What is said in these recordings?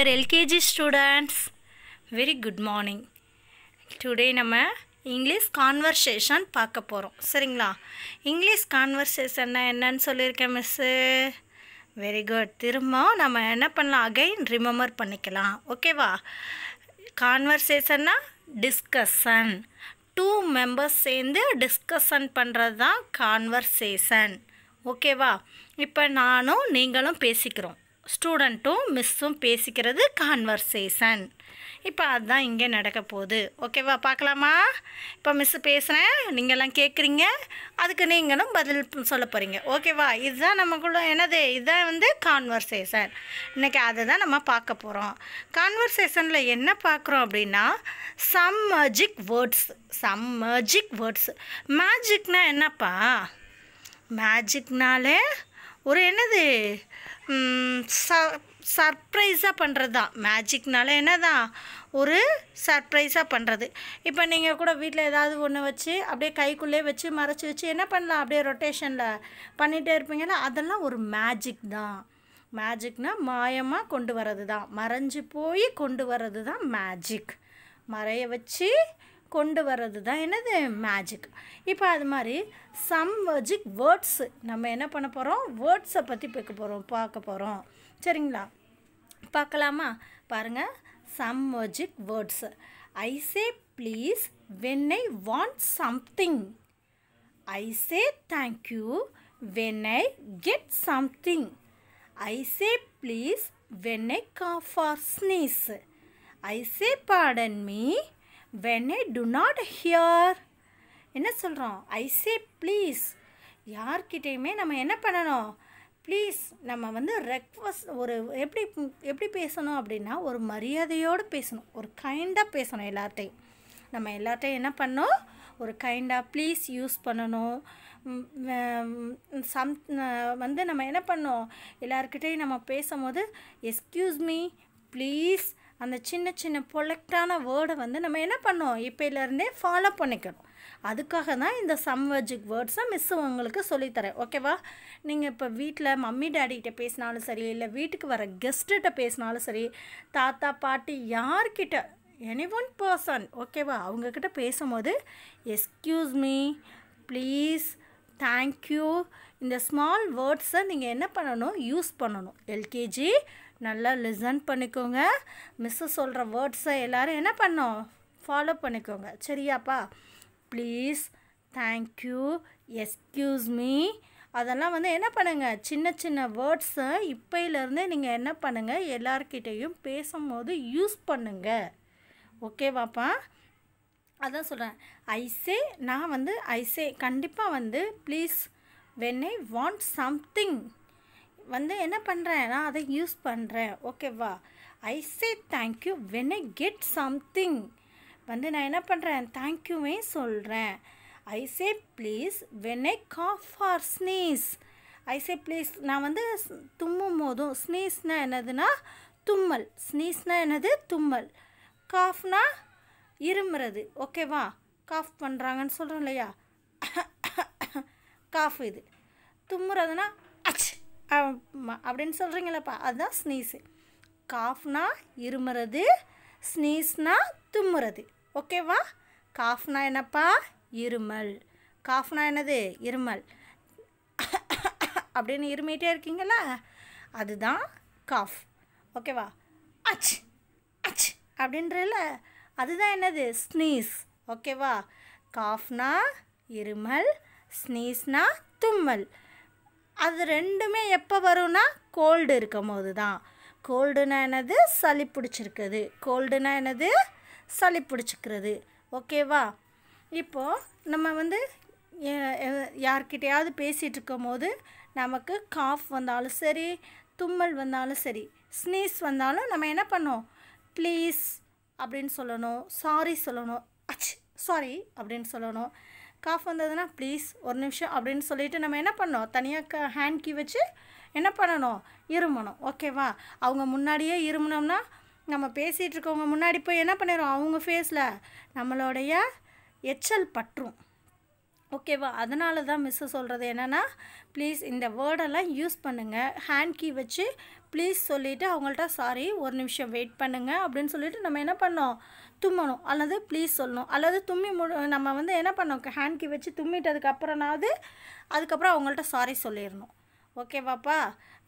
Dear LKG students very good morning today நம்ம English conversation பார்க்க போகிறோம் சரிங்களா இங்கிலீஷ் கான்வர்சேஷன்னா என்னன்னு சொல்லியிருக்கேன் மிஸ்ஸு வெரி குட் திரும்ப நம்ம என்ன பண்ணலாம் அகைன் ரிமெம்பர் பண்ணிக்கலாம் ஓகேவா கான்வர்சேஷன்னா டிஸ்கஷன் டூ மெம்பர்ஸ் சேர்ந்து டிஸ்கஷன் பண்ணுறது தான் கான்வர்சேஷன் ஓகேவா இப்போ நானும் நீங்களும் பேசிக்கிறோம் ஸ்டூடெண்ட்டும் மிஸ்ஸும் பேசிக்கிறது கான்வர்சேஷன் இப்போ அதுதான் இங்கே நடக்க போகுது ஓகேவா பார்க்கலாமா இப்போ மிஸ்ஸு பேசுகிறேன் நீங்கள்லாம் கேட்குறீங்க அதுக்கு நீங்களும் பதில் சொல்ல போகிறீங்க ஓகேவா இதுதான் நமக்குள்ள என்னது இதுதான் வந்து கான்வர்சேஷன் இன்றைக்கி அதை தான் நம்ம பார்க்க போகிறோம் கான்வர்சேஷனில் என்ன பார்க்குறோம் அப்படின்னா some magic words some magic words மேஜிக்னால் என்னப்பா மேஜிக்னாலே ஒரு என்னது ச சர்ப்ரைஸாக பண்ணுறது தான் மேஜிக்னால என்ன தான் ஒரு சர்ப்ரைஸாக பண்ணுறது இப்போ நீங்கள் கூட வீட்டில் ஏதாவது ஒன்று வச்சு அப்படியே கைக்குள்ளே வச்சு மறைச்சி வச்சு என்ன பண்ணலாம் அப்படியே ரொட்டேஷனில் பண்ணிகிட்டே இருப்பீங்கன்னா அதெல்லாம் ஒரு மேஜிக் தான் மேஜிக்னால் மாயமாக கொண்டு வர்றது தான் மறைஞ்சு போய் கொண்டு வர்றது தான் மேஜிக் மறைய வச்சு கொண்டு வர்றது தான் என்னது மேஜிக் இப்போ அது மாதிரி சம் மேஜிக் வேர்ட்ஸு நம்ம என்ன பண்ண போகிறோம் வேர்ட்ஸை பற்றி பார்க்க போகிறோம் பார்க்க போகிறோம் சரிங்களா பார்க்கலாமா பாருங்கள் some magic words I say please when I want something I say thank you when I get something I say please when I cough for sneeze I say pardon me when I do not hear என்ன சொல்கிறோம் ஐ say please யார்கிட்டையுமே நம்ம என்ன பண்ணணும் please நம்ம வந்து request ஒரு எப்படி எப்படி பேசணும் அப்படின்னா ஒரு மரியாதையோடு பேசணும் ஒரு கைண்டாக பேசணும் எல்லார்ட்டையும் நம்ம எல்லார்ட்டையும் என்ன பண்ணோம் ஒரு கைண்டாக ப்ளீஸ் யூஸ் பண்ணணும் சம் வந்து நம்ம என்ன பண்ணோம் எல்லாருக்கிட்டையும் நம்ம பேசும்போது எஸ்கியூஸ் மீ ப்ளீஸ் அந்த சின்ன சின்ன பொலெக்டான வேர்டை வந்து நம்ம என்ன பண்ணோம் இப்போலேருந்தே ஃபாலோ பண்ணிக்கணும் அதுக்காக தான் இந்த சம்வஜிக் வேர்ட்ஸை மிஸ்ஸு உங்களுக்கு சொல்லித்தரேன் ஓகேவா நீங்கள் இப்போ வீட்டில் மம்மி டேடிக்கிட்ட பேசினாலும் சரி இல்லை வீட்டுக்கு வர கெஸ்ட்டுகிட்ட பேசினாலும் சரி தாத்தா பாட்டி யார்கிட்ட எனி ஒன் பர்சன் ஓகேவா அவங்கக்கிட்ட பேசும்போது எஸ்கியூஸ் மீ ப்ளீஸ் தேங்க்யூ இந்த ஸ்மால் வேர்ட்ஸை நீங்கள் என்ன பண்ணணும் யூஸ் பண்ணணும் எல்கேஜி நல்லா லிசன் பண்ணிக்கோங்க மிஸ்ஸு சொல்கிற வேர்ட்ஸை எல்லோரும் என்ன பண்ணோம் ஃபாலோ பண்ணிக்கோங்க சரியாப்பா ப்ளீஸ் தேங்க்யூ எஸ்கியூஸ் மீ அதெல்லாம் வந்து என்ன பண்ணுங்கள் சின்ன சின்ன வேர்ட்ஸை இப்போயிலேருந்தே நீங்கள் என்ன பண்ணுங்கள் எல்லார்கிட்டேயும் பேசும்போது யூஸ் பண்ணுங்கள் ஓகேவாப்பா அதான் சொல்கிறேன் ஐசே நான் வந்து ஐசே கண்டிப்பாக வந்து please when I want something வந்து என்ன பண்ணுறேன் நான் அதை யூஸ் பண்ணுறேன் ஓகேவா I say thank you when I get something வந்து நான் என்ன பண்ணுறேன் தேங்க்யூவே சொல்கிறேன் I say please when I cough or sneeze I say please நான் வந்து தும்மும் போதும் ஸ்னீஸ்னால் என்னதுன்னா தும்மல் ஸ்னீஸ்னால் என்னது தும்மல் காஃப்னா இருமுறது ஓகேவா காஃப் பண்ணுறாங்கன்னு சொல்கிறோம் இல்லையா காஃப் இது தும்முறதுனா அப்படின்னு சொல்கிறீங்களப்பா அதுதான் ஸ்னீஸு காஃப்னா இருமுறது ஸ்னீஸ்னா தும்முறது ஓகேவா காஃப்னா என்னப்பா இருமல் காஃப்னா என்னது இருமல் அப்படின்னு இருமிட்டே இருக்கீங்களா அதுதான் காஃப் ஓகேவா அச் அச் அப்படின்றல அதுதான் என்னது ஸ்னீஸ் ஓகேவா காஃப்னா இருமல் ஸ்னீஸ்னா தும்மல் அது ரெண்டுமே எப்போ வரும்னா கோல்டு இருக்கும் போது தான் கோல்டுனா என்னது சளி பிடிச்சிருக்குது கோல்டுனா என்னது சளி பிடிச்சிக்கிறது ஓகேவா இப்போது நம்ம வந்து யார்கிட்டையாவது பேசிகிட்டு இருக்கும் போது நமக்கு காஃப் வந்தாலும் சரி தும்மல் வந்தாலும் சரி ஸ்னீஸ் வந்தாலும் நம்ம என்ன பண்ணோம் ப்ளீஸ் அப்படின்னு சொல்லணும் சாரி சொல்லணும் அச் சாரி அப்படின்னு சொல்லணும் காஃப் வந்ததுன்னா ப்ளீஸ் ஒரு நிமிஷம் அப்படின்னு சொல்லிவிட்டு நம்ம என்ன பண்ணோம் தனியாக க ஹேண்ட் கீ வச்சு என்ன பண்ணணும் இருமணும் ஓகேவா அவங்க முன்னாடியே இருமுனோம்னா நம்ம பேசிகிட்டு இருக்கவங்க முன்னாடி போய் என்ன பண்ணிடுறோம் அவங்க ஃபேஸில் நம்மளுடைய எச்சல் பற்றும் ஓகேவா அதனால தான் மிஸ்ஸு சொல்கிறது என்னென்னா ப்ளீஸ் இந்த வேர்டெல்லாம் யூஸ் பண்ணுங்கள் ஹேண்ட் கீ வச்சு ப்ளீஸ் சொல்லிவிட்டு அவங்கள்ட்ட சாரி ஒரு நிமிஷம் வெயிட் பண்ணுங்கள் அப்படின்னு சொல்லிவிட்டு நம்ம என்ன பண்ணோம் தும்மணும் அல்லது ப்ளீஸ் சொல்லணும் அல்லது தும்மி மு நம்ம வந்து என்ன பண்ணோம் ஹேண்ட் கீ வச்சு தும்மிட்டதுக்கப்புறனாவது அதுக்கப்புறம் அவங்கள்ட்ட சாரி சொல்லிடணும் ஓகேவாப்பா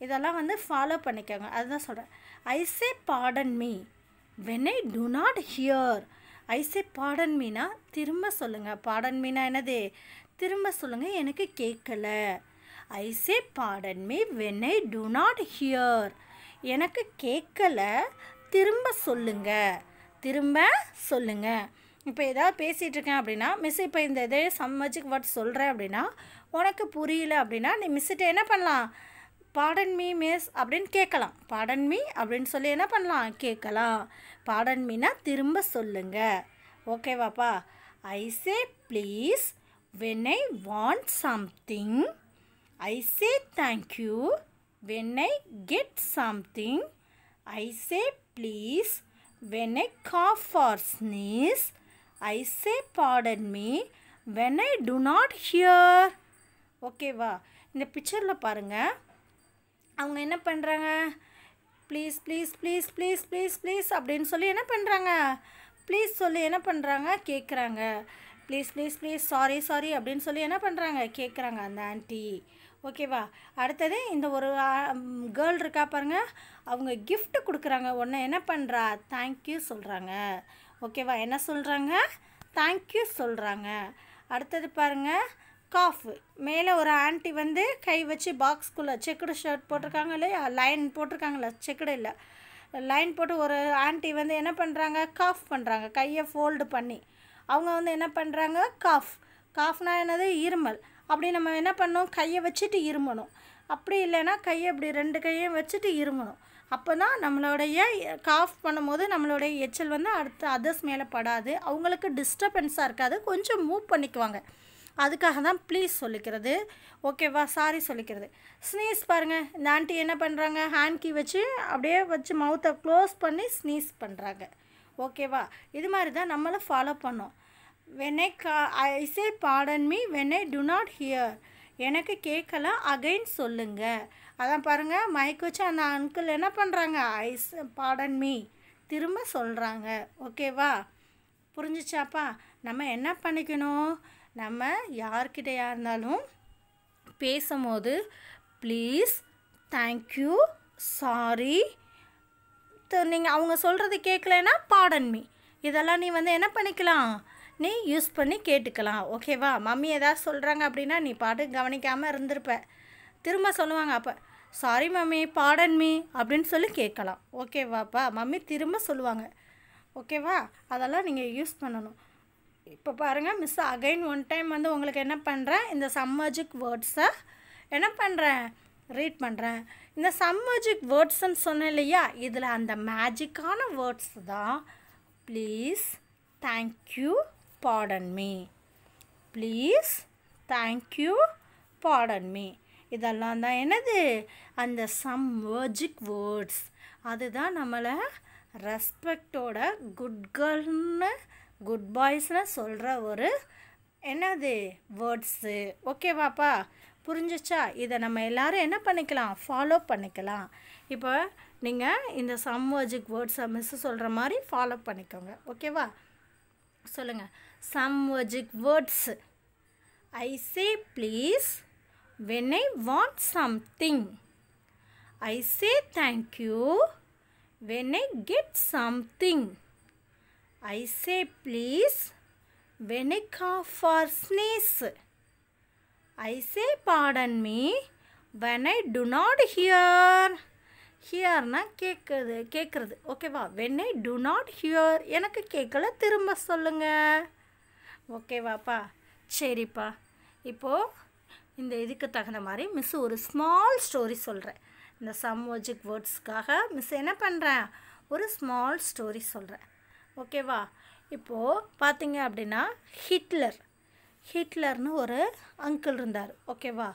இதெல்லாம் வந்து ஃபாலோ பண்ணிக்கோங்க அதுதான் சொல்கிறேன் I say pardon me when I do not hear I say pardon மீனா திரும்ப சொல்லுங்கள் பாடன் மீனா என்னது திரும்ப சொல்லுங்கள் எனக்கு கேட்கல I say pardon me when I do not hear எனக்கு கேட்கல திரும்ப சொல்லுங்க திரும்ப சொல்லுங்க இப்போ ஏதாவது பேசிகிட்டு இருக்கேன் அப்படின்னா மிஸ் இப்போ இந்த இதே சம் மேஜிக் வேர்ட் சொல்கிறேன் அப்படின்னா உனக்கு புரியல அப்படின்னா நீ மிஸ்ஸிட்ட என்ன பண்ணலாம் பாடன் மீ மிஸ் அப்படின்னு கேட்கலாம் பாடன் மீ அப்படின்னு சொல்லி என்ன பண்ணலாம் கேட்கலாம் பாடன் மீனா திரும்ப சொல்லுங்க ஓகேவாப்பா I say please when I want something I say thank you when I get something I say please when I cough for sneeze I say pardon me when I do not hear ஓகேவா இந்த பிக்சரில் பாருங்கள் அவங்க என்ன பண்ணுறாங்க please please please please please please அப்படின்னு சொல்லி என்ன பண்ணுறாங்க ப்ளீஸ் சொல்லி என்ன பண்ணுறாங்க கேட்குறாங்க please please please sorry sorry அப்படின்னு சொல்லி என்ன பண்ணுறாங்க கேட்குறாங்க அந்த ஆண்டி ஓகேவா அடுத்தது இந்த ஒரு கேர்ள் இருக்கா பாருங்க அவங்க கிஃப்ட் கொடுக்குறாங்க ஒன்று என்ன பண்ணுறா தேங்க்யூ சொல்கிறாங்க ஓகேவா என்ன சொல்கிறாங்க தேங்க்யூ சொல்கிறாங்க அடுத்தது பாருங்கள் ஸ்காஃப் மேலே ஒரு ஆண்டி வந்து கை வச்சு பாக்ஸ்குள்ளே செக்குடு ஷர்ட் போட்டிருக்காங்க இல்லையா லைன் போட்டிருக்காங்களா செக்குடு இல்லை லைன் போட்டு ஒரு ஆண்டி வந்து என்ன பண்ணுறாங்க காஃப் பண்ணுறாங்க கையை ஃபோல்டு பண்ணி அவங்க வந்து என்ன பண்ணுறாங்க காஃப் காஃப்னா என்னது இருமல் அப்படி நம்ம என்ன பண்ணோம் கையை வச்சுட்டு இருமணும் அப்படி இல்லைன்னா கையை இப்படி ரெண்டு கையும் வச்சுட்டு இருமணும் அப்போ தான் நம்மளுடைய காஃப் பண்ணும்போது நம்மளுடைய எச்சல் வந்து அடுத்த அதர்ஸ் மேலே படாது அவங்களுக்கு டிஸ்டர்பன்ஸாக இருக்காது கொஞ்சம் மூவ் பண்ணிக்குவாங்க அதுக்காக தான் ப்ளீஸ் சொல்லிக்கிறது ஓகேவா சாரி சொல்லிக்கிறது ஸ்னீஸ் பாருங்கள் இந்த ஆண்டி என்ன பண்ணுறாங்க ஹேண்ட் கீ வச்சு அப்படியே வச்சு மவுத்தை க்ளோஸ் பண்ணி ஸ்னீஸ் பண்ணுறாங்க ஓகேவா இது மாதிரி தான் நம்மளை ஃபாலோ பண்ணோம் when I cough I say pardon me when I do not hear எனக்கு கேட்கலாம் அகைன் சொல்லுங்க அதான் பாருங்கள் மைக் வச்சு அந்த அங்கிள் என்ன பண்ணுறாங்க ஐஸ் பாடன் மீ திரும்ப சொல்கிறாங்க ஓகேவா புரிஞ்சிச்சாப்பா நம்ம என்ன பண்ணிக்கணும் நம்ம யார்கிட்டையா இருந்தாலும் பேசும்போது ப்ளீஸ் தேங்க்யூ சாரி நீங்கள் அவங்க சொல்கிறது கேட்கலனா பாடன் மீ இதெல்லாம் நீ வந்து என்ன பண்ணிக்கலாம் நீ யூஸ் பண்ணி கேட்டுக்கலாம் ஓகேவா மம்மி எதாவது சொல்கிறாங்க அப்படின்னா நீ பாட்டு கவனிக்காமல் இருந்திருப்ப திரும்ப சொல்லுவாங்க அப்போ சாரி மம்மி பாடன் மீ அப்படின்னு சொல்லி கேட்கலாம் ஓகேவாப்பா மம்மி திரும்ப சொல்லுவாங்க ஓகேவா அதெல்லாம் நீங்கள் யூஸ் பண்ணணும் இப்போ பாருங்கள் மிஸ் அகைன் ஒன் டைம் வந்து உங்களுக்கு என்ன பண்ணுறேன் இந்த சம்மஜிக் வேர்ட்ஸை என்ன பண்ணுறேன் ரீட் பண்ணுறேன் இந்த சம்மஜிக் வேர்ட்ஸ்ன்னு சொன்னேன் இல்லையா இதில் அந்த மேஜிக்கான வேர்ட்ஸ் தான் please thank you pardon me please thank you pardon me இதெல்லாம் தான் என்னது அந்த சம்வர்ஜிக் வேர்ட்ஸ் அதுதான் நம்மளை ரெஸ்பெக்டோட குட் கேர்ள்னு குட் பாய்ஸ்னு சொல்கிற ஒரு என்னது வேர்ட்ஸு ஓகேவாப்பா புரிஞ்சிச்சா இதை நம்ம எல்லோரும் என்ன பண்ணிக்கலாம் ஃபாலோ பண்ணிக்கலாம் இப்போ நீங்கள் இந்த சம்வர்ஜிக் வேர்ட்ஸை மிஸ் சொல்கிற மாதிரி ஃபாலோ பண்ணிக்கோங்க ஓகேவா சொல்லுங்கள் some magic words I say please when I want something I say thank you when I get something I say please Venika for sneeze. I say pardon me when I do not hear. ஹியர்னா கேட்குது கேட்குறது ஓகேவா when I do not hear எனக்கு கேட்கல திரும்ப சொல்லுங்கள் ஓகேவாப்பா சரிப்பா இப்போது இந்த இதுக்கு தகுந்த மாதிரி மிஸ் ஒரு ஸ்மால் ஸ்டோரி சொல்கிறேன் இந்த சம்வோஜிக் வேர்ட்ஸ்க்காக மிஸ் என்ன பண்ணுறேன் ஒரு ஸ்மால் ஸ்டோரி சொல்கிறேன் ஓகேவா இப்போது பார்த்தீங்க அப்படின்னா ஹிட்லர் ஹிட்லர்னு ஒரு அங்கிள் இருந்தார் ஓகேவா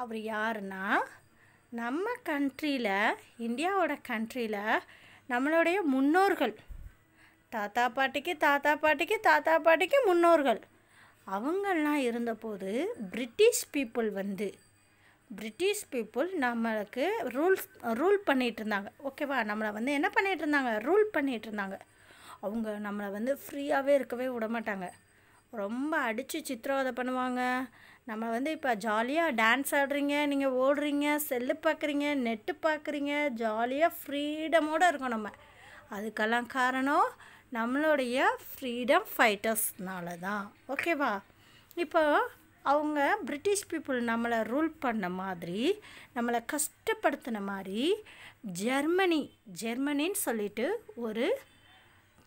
அவர் யாருன்னா நம்ம கண்ட்ரியில் இந்தியாவோட கண்ட்ரியில் நம்மளுடைய முன்னோர்கள் தாத்தா பாட்டிக்கு தாத்தா பாட்டிக்கு தாத்தா பாட்டிக்கு முன்னோர்கள் அவங்கள்லாம் இருந்தபோது பிரிட்டிஷ் பீப்புள் வந்து பிரிட்டிஷ் பீப்புள் நம்மளுக்கு ரூல்ஸ் ரூல் பண்ணிகிட்டு இருந்தாங்க ஓகேவா நம்மளை வந்து என்ன பண்ணிகிட்டு இருந்தாங்க ரூல் பண்ணிகிட்டு இருந்தாங்க அவங்க நம்மளை வந்து ஃப்ரீயாகவே இருக்கவே விடமாட்டாங்க ரொம்ப அடித்து சித்திரவதை பண்ணுவாங்க நம்ம வந்து இப்போ ஜாலியாக டான்ஸ் ஆடுறீங்க நீங்கள் ஓடுறீங்க செல்லு பார்க்குறீங்க நெட்டு பார்க்குறீங்க ஜாலியாக ஃப்ரீடமோடு இருக்கோம் நம்ம அதுக்கெல்லாம் காரணம் நம்மளுடைய ஃப்ரீடம் ஃபைட்டர்ஸ்னால தான் ஓகேவா இப்போ அவங்க பிரிட்டிஷ் பீப்புள் நம்மளை ரூல் பண்ண மாதிரி நம்மளை கஷ்டப்படுத்தின மாதிரி ஜெர்மனி ஜெர்மனின்னு சொல்லிட்டு ஒரு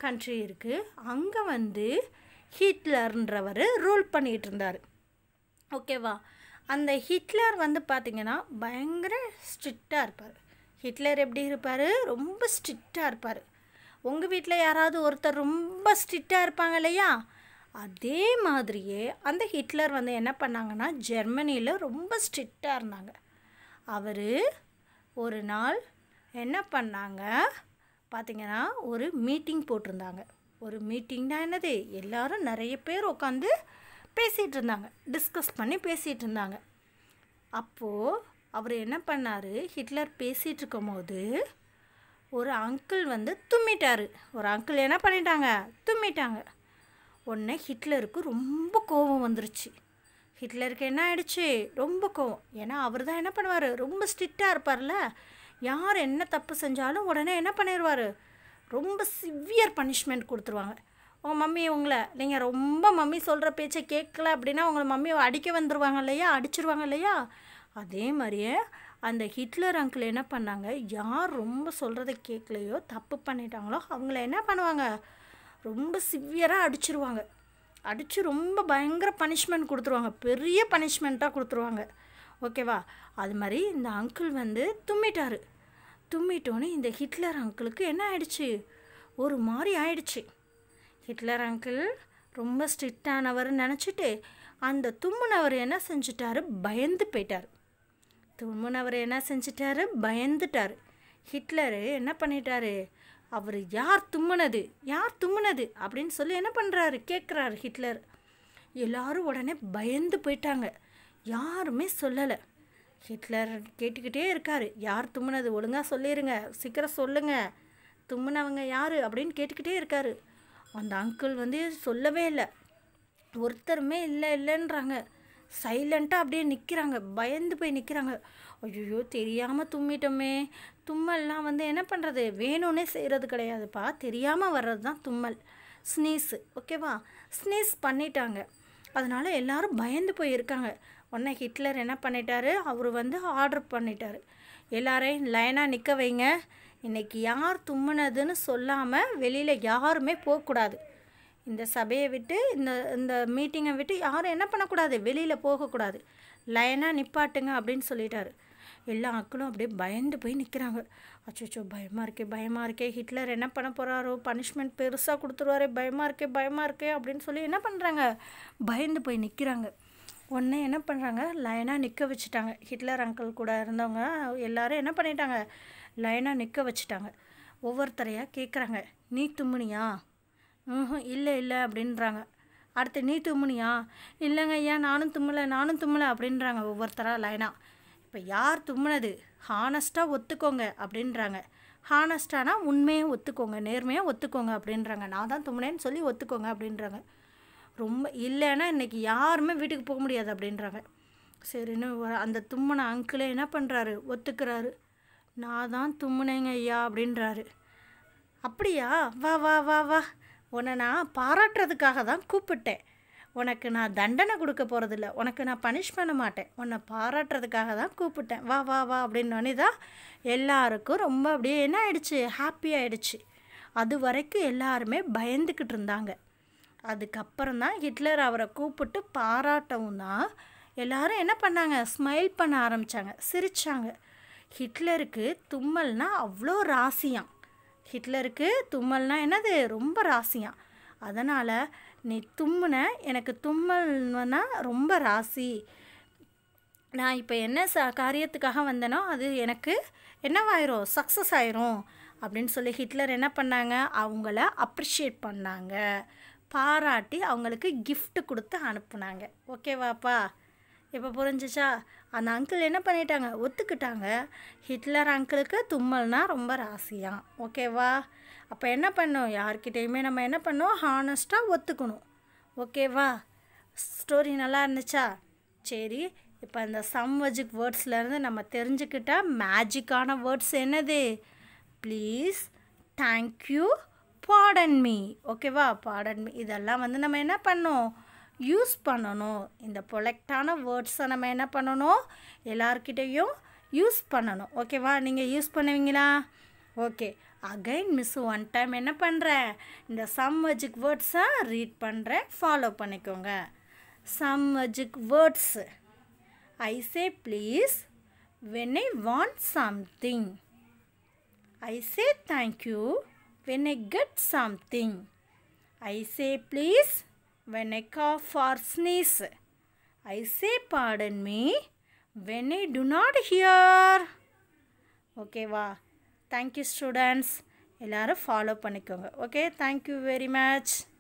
கண்ட்ரி இருக்குது அங்கே வந்து ஹிட்லர்ன்றவர் ரூல் பண்ணிகிட்டு இருந்தார் ஓகேவா அந்த ஹிட்லர் வந்து பார்த்திங்கன்னா பயங்கர ஸ்ட்ரிக்டாக இருப்பார் ஹிட்லர் எப்படி இருப்பார் ரொம்ப ஸ்ட்ரிக்டாக இருப்பார் உங்கள் வீட்டில் யாராவது ஒருத்தர் ரொம்ப ஸ்ட்ரிக்டாக இருப்பாங்க இல்லையா அதே மாதிரியே அந்த ஹிட்லர் வந்து என்ன பண்ணாங்கன்னா ஜெர்மனியில் ரொம்ப ஸ்ட்ரிக்டாக இருந்தாங்க அவர் ஒரு நாள் என்ன பண்ணாங்க பார்த்திங்கன்னா ஒரு மீட்டிங் போட்டிருந்தாங்க ஒரு மீட்டிங்னா என்னது எல்லோரும் நிறைய பேர் உட்காந்து பேசிகிட்டு இருந்தாங்க டிஸ்கஸ் பண்ணி பேசிகிட்டு இருந்தாங்க அப்போது அவர் என்ன பண்ணார் ஹிட்லர் பேசிகிட்டு போது ஒரு அங்கிள் வந்து தும்மிட்டார் ஒரு அங்கிள் என்ன பண்ணிட்டாங்க தும்மிட்டாங்க உடனே ஹிட்லருக்கு ரொம்ப கோபம் வந்துருச்சு ஹிட்லருக்கு என்ன ஆயிடுச்சு ரொம்ப கோவம் ஏன்னா அவர் தான் என்ன பண்ணுவார் ரொம்ப ஸ்ட்ரிக்டாக இருப்பார்ல யார் என்ன தப்பு செஞ்சாலும் உடனே என்ன பண்ணிடுவார் ரொம்ப சிவியர் பனிஷ்மெண்ட் கொடுத்துருவாங்க உங்கள் மம்மி உங்களை நீங்கள் ரொம்ப மம்மி சொல்கிற பேச்சை கேட்கல அப்படின்னா உங்களை மம்மி அடிக்க வந்துடுவாங்க இல்லையா அடிச்சிருவாங்க இல்லையா அதே மாதிரியே அந்த ஹிட்லர் அங்கிள் என்ன பண்ணாங்க யார் ரொம்ப சொல்கிறத கேட்கலையோ தப்பு பண்ணிட்டாங்களோ அவங்கள என்ன பண்ணுவாங்க ரொம்ப சிவியராக அடிச்சிருவாங்க அடித்து ரொம்ப பயங்கர பனிஷ்மெண்ட் கொடுத்துருவாங்க பெரிய பனிஷ்மெண்ட்டாக கொடுத்துருவாங்க ஓகேவா அது மாதிரி இந்த அங்கிள் வந்து தும்மிட்டார் தும்மிட்டோன்னு இந்த ஹிட்லர் அங்கிளுக்கு என்ன ஆயிடுச்சு ஒரு மாதிரி ஆயிடுச்சு ஹிட்லர் அங்கிள் ரொம்ப ஸ்ட்ரிக்டானவர்னு நினச்சிட்டு அந்த தும்முனவர் என்ன செஞ்சிட்டார் பயந்து போயிட்டார் தும்முனவர் என்ன செஞ்சிட்டார் பயந்துட்டார் ஹிட்லரு என்ன பண்ணிட்டாரு அவர் யார் தும்முனது யார் தும்முனது அப்படின்னு சொல்லி என்ன பண்ணுறாரு கேட்குறாரு ஹிட்லர் எல்லாரும் உடனே பயந்து போயிட்டாங்க யாருமே சொல்லலை ஹிட்லர் கேட்டுக்கிட்டே இருக்கார் யார் தும்முனது ஒழுங்காக சொல்லிடுங்க சீக்கிரம் சொல்லுங்கள் தும்முனவங்க யார் அப்படின்னு கேட்டுக்கிட்டே இருக்கார் அந்த அங்கிள் வந்து சொல்லவே இல்லை ஒருத்தருமே இல்லை இல்லைன்றாங்க சைலண்ட்டாக அப்படியே நிற்கிறாங்க பயந்து போய் நிற்கிறாங்க ஐயோ தெரியாமல் தும்மிட்டோமே தும்மல்லாம் வந்து என்ன பண்ணுறது வேணும்னே செய்கிறது கிடையாதுப்பா தெரியாமல் வர்றது தான் தும்மல் ஸ்னீஸு ஓகேவா ஸ்னீஸ் பண்ணிட்டாங்க அதனால் எல்லோரும் பயந்து போயிருக்காங்க உடனே ஹிட்லர் என்ன பண்ணிட்டார் அவர் வந்து ஆர்டர் பண்ணிட்டார் எல்லாரையும் லைனாக நிற்க வைங்க இன்றைக்கி யார் தும்முனதுன்னு சொல்லாமல் வெளியில் யாருமே போகக்கூடாது இந்த சபையை விட்டு இந்த இந்த மீட்டிங்கை விட்டு யாரும் என்ன பண்ணக்கூடாது வெளியில் போகக்கூடாது லைனாக நிப்பாட்டுங்க அப்படின்னு சொல்லிட்டார் எல்லா ஆக்களும் அப்படியே பயந்து போய் நிற்கிறாங்க அச்சோச்சோ பயமாக இருக்கே பயமாக இருக்கே ஹிட்லர் என்ன பண்ண போகிறாரோ பனிஷ்மெண்ட் பெருசாக கொடுத்துருவாரே பயமாக இருக்கே பயமாக இருக்கே அப்படின்னு சொல்லி என்ன பண்ணுறாங்க பயந்து போய் நிற்கிறாங்க உடனே என்ன பண்ணுறாங்க லைனாக நிற்க வச்சுட்டாங்க ஹிட்லர் அங்கிள் கூட இருந்தவங்க எல்லாரும் என்ன பண்ணிட்டாங்க லைனாக நிற்க வச்சுட்டாங்க ஒவ்வொருத்தரையாக கேட்குறாங்க நீ தும்முனியா ம் இல்லை இல்லை அப்படின்றாங்க அடுத்து நீ தும்முனியா இல்லைங்க ஐயா நானும் தும்மலை நானும் தும்மலை அப்படின்றாங்க ஒவ்வொருத்தராக லைனாக இப்போ யார் தும்முனது ஹானஸ்ட்டாக ஒத்துக்கோங்க அப்படின்றாங்க ஹானஸ்டானா உண்மையை ஒத்துக்கோங்க நேர்மையாக ஒத்துக்கோங்க அப்படின்றாங்க நான் தான் தும்முனேன்னு சொல்லி ஒத்துக்கோங்க அப்படின்றாங்க ரொம்ப இல்லைன்னா இன்றைக்கி யாருமே வீட்டுக்கு போக முடியாது அப்படின்றாங்க சரின்னு அந்த தும்முன அங்கிளே என்ன பண்ணுறாரு ஒத்துக்கிறாரு நான் தான் தும்முனேங்க ஐயா அப்படின்றாரு அப்படியா வா வா வா வா உன்னை நான் பாராட்டுறதுக்காக தான் கூப்பிட்டேன் உனக்கு நான் தண்டனை கொடுக்க போகிறதில்ல உனக்கு நான் பனிஷ் பண்ண மாட்டேன் உன்னை பாராட்டுறதுக்காக தான் கூப்பிட்டேன் வா வா வா அப்படின்னு தான் எல்லாருக்கும் ரொம்ப அப்படியே என்ன ஆகிடுச்சி ஹாப்பி அது வரைக்கும் எல்லாருமே பயந்துக்கிட்டு இருந்தாங்க அதுக்கப்புறம் தான் ஹிட்லர் அவரை கூப்பிட்டு பாராட்டவும் தான் எல்லாரும் என்ன பண்ணாங்க ஸ்மைல் பண்ண ஆரம்பித்தாங்க சிரித்தாங்க ஹிட்லருக்கு தும்மல்னால் அவ்வளோ ராசியாம் ஹிட்லருக்கு தும்மல்னால் என்னது ரொம்ப ராசியாம் அதனால் நீ தும்முன எனக்கு தும்மல்னா ரொம்ப ராசி நான் இப்போ என்ன ச காரியத்துக்காக வந்தேனோ அது எனக்கு என்னவாயிரும் சக்ஸஸ் ஆயிரும் அப்படின்னு சொல்லி ஹிட்லர் என்ன பண்ணாங்க அவங்கள அப்ரிஷியேட் பண்ணாங்க பாராட்டி அவங்களுக்கு கிஃப்ட் கொடுத்து அனுப்புனாங்க ஓகேவாப்பா இப்போ புரிஞ்சிச்சா அந்த அங்கிள் என்ன பண்ணிட்டாங்க ஒத்துக்கிட்டாங்க ஹிட்லர் அங்கிளுக்கு தும்மல்னா ரொம்ப ராசியாம் ஓகேவா அப்போ என்ன பண்ணோம் யார்கிட்டையுமே நம்ம என்ன பண்ணோம் ஹானஸ்ட்டாக ஒத்துக்கணும் ஓகேவா ஸ்டோரி நல்லா இருந்துச்சா சரி இப்போ அந்த வஜிக் வேர்ட்ஸ்லேருந்து நம்ம தெரிஞ்சுக்கிட்டால் மேஜிக்கான வேர்ட்ஸ் என்னது ப்ளீஸ் தேங்க்யூ பாடன் மீ ஓகேவா பாடன் மீ இதெல்லாம் வந்து நம்ம என்ன பண்ணோம் யூஸ் பண்ணணும் இந்த பொலெக்டான வேர்ட்ஸை நம்ம என்ன பண்ணணும் எல்லார்கிட்டேயும் யூஸ் பண்ணணும் ஓகேவா நீங்கள் யூஸ் பண்ணுவீங்களா okay again miss one time என்ன பண்ணுறேன் இந்த சம் மஜிக் வேர்ட்ஸை ரீட் பண்ணுறேன் ஃபாலோ பண்ணிக்கோங்க some magic words I say please when I want something I say thank you when I get something. I say please when I cough or sneeze. I say pardon me when I do not hear. Okay, wow. thank you students. Follow up. Okay, thank you very much.